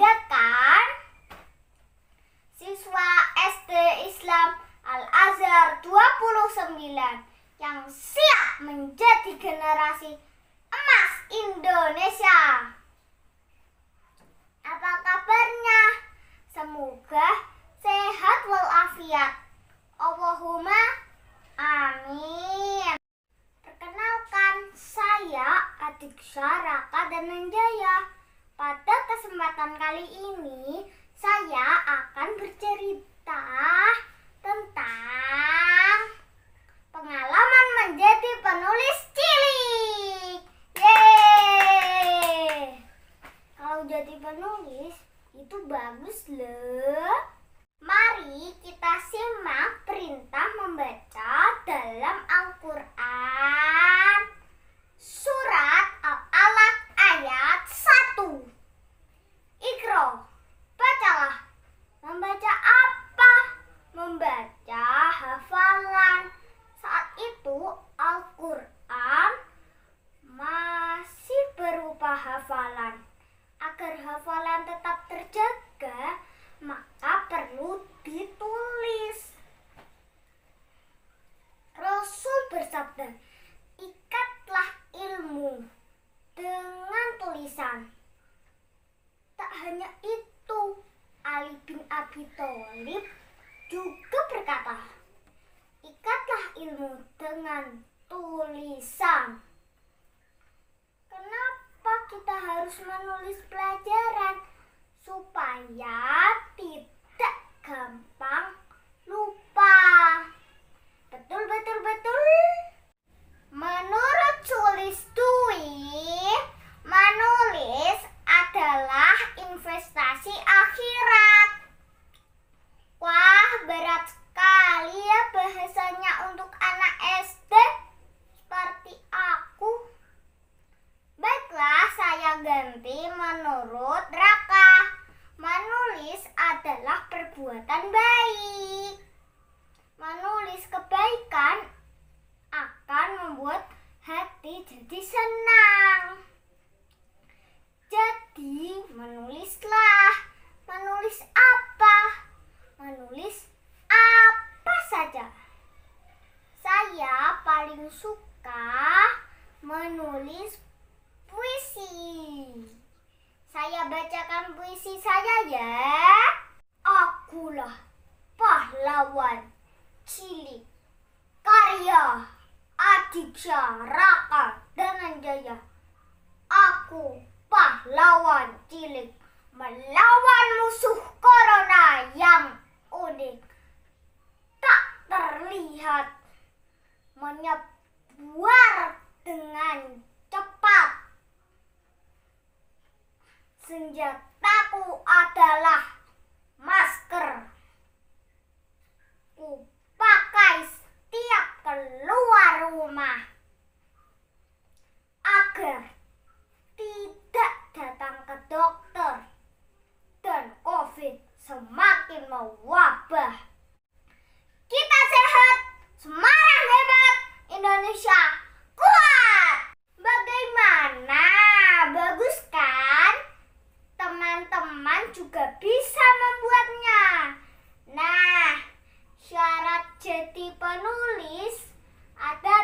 diadakan siswa SD Islam Al-Azhar 29 yang siap menjadi generasi emas Indonesia. Apa kabarnya? Semoga sehat walafiat. Allahumma amin. Perkenalkan saya Adik Syaraka dan Menjaya. Pada kesempatan kali ini, saya akan bercerita tentang pengalaman hanya itu Ali bin Abi Thalib juga berkata, "Ikatlah ilmu dengan tulisan." Kenapa kita harus menulis pelajaran supaya tidak gampang suka menulis puisi. Saya bacakan puisi saya ya. Akulah pahlawan cilik karya adik Raka dengan jaya. Aku pahlawan cilik melawan musuh corona yang unik tak terlihat menyebabkan keluar dengan cepat. Senjataku adalah masker. Ku pakai setiap keluar rumah. penulis ada